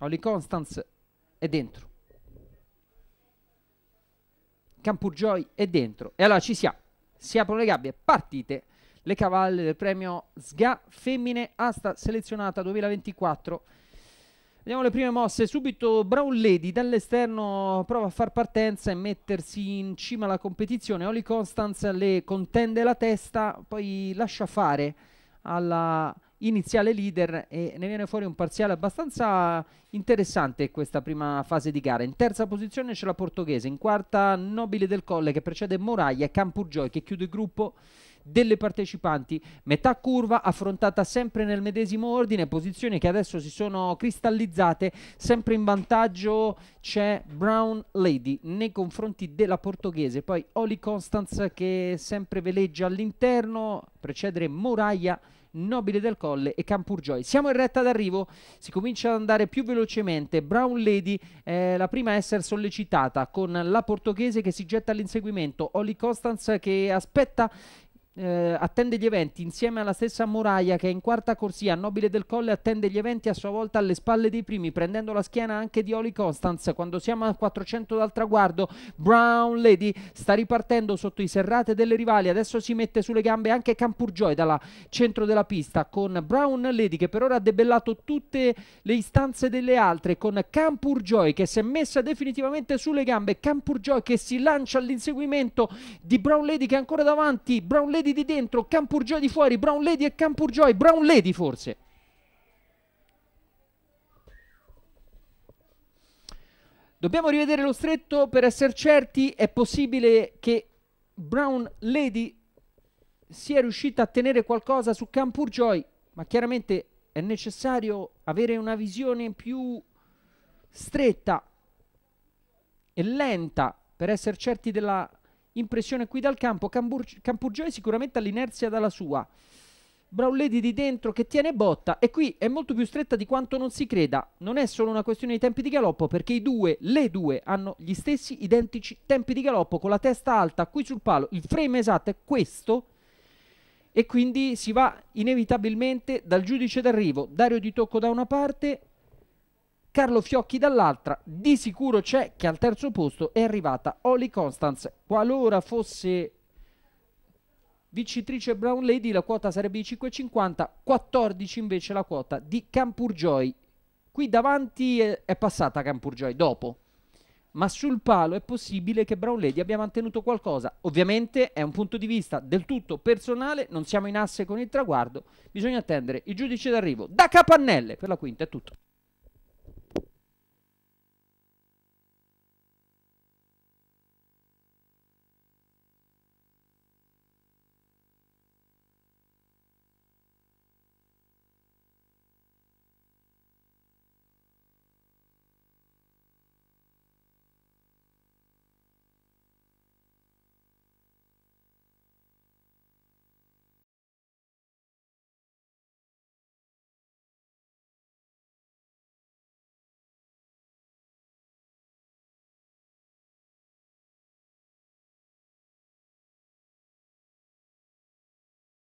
Oli Constance è dentro. Campugioi è dentro. E allora ci siamo. Si aprono le gabbie, partite le cavalle del premio SGA Femmine Asta selezionata 2024. Vediamo le prime mosse, subito Brown Lady dall'esterno prova a far partenza e mettersi in cima alla competizione, Oli Constance le contende la testa, poi lascia fare alla iniziale leader e ne viene fuori un parziale abbastanza interessante questa prima fase di gara. In terza posizione c'è la portoghese, in quarta Nobile del Colle che precede Moraglia e Campurgioi che chiude il gruppo delle partecipanti, metà curva affrontata sempre nel medesimo ordine, posizioni che adesso si sono cristallizzate, sempre in vantaggio c'è Brown Lady nei confronti della portoghese, poi Oli Constance che sempre veleggia all'interno, precedere Moraglia Nobile del Colle e Campur Campurgioi. Siamo in retta d'arrivo, si comincia ad andare più velocemente. Brown Lady è la prima a essere sollecitata con la portoghese che si getta all'inseguimento, Oli Constance che aspetta eh, attende gli eventi insieme alla stessa Muraia che è in quarta corsia Nobile del Colle attende gli eventi a sua volta alle spalle dei primi prendendo la schiena anche di Oli Constance quando siamo a 400 dal traguardo Brown Lady sta ripartendo sotto i serrate delle rivali adesso si mette sulle gambe anche Campurgioy dalla centro della pista con Brown Lady che per ora ha debellato tutte le istanze delle altre con Campurgioy che si è messa definitivamente sulle gambe Campurgioy che si lancia all'inseguimento di Brown Lady che è ancora davanti Brown Lady Lady di dentro, Campur Joy di fuori, Brown Lady e Campur Joy, Brown Lady forse. Dobbiamo rivedere lo stretto per essere certi, è possibile che Brown Lady sia riuscita a tenere qualcosa su Campur Joy, ma chiaramente è necessario avere una visione più stretta e lenta per essere certi della Impressione qui dal campo. Cambur- Campurgioi sicuramente all'inerzia dalla sua. Brauledi di dentro che tiene botta e qui è molto più stretta di quanto non si creda. Non è solo una questione di tempi di galoppo perché i due, le due, hanno gli stessi identici tempi di galoppo con la testa alta qui sul palo. Il frame esatto è questo e quindi si va inevitabilmente dal giudice d'arrivo. Dario di Tocco da una parte, Carlo Fiocchi dall'altra, di sicuro c'è che al terzo posto è arrivata Oli Constance. Qualora fosse vincitrice Brown Lady la quota sarebbe di 5,50, 14 invece la quota di Campurjoy. Qui davanti è passata Campurjoy, dopo, ma sul palo è possibile che Brown Lady abbia mantenuto qualcosa. Ovviamente è un punto di vista del tutto personale, non siamo in asse con il traguardo, bisogna attendere il giudice d'arrivo da Capannelle per la quinta, è tutto.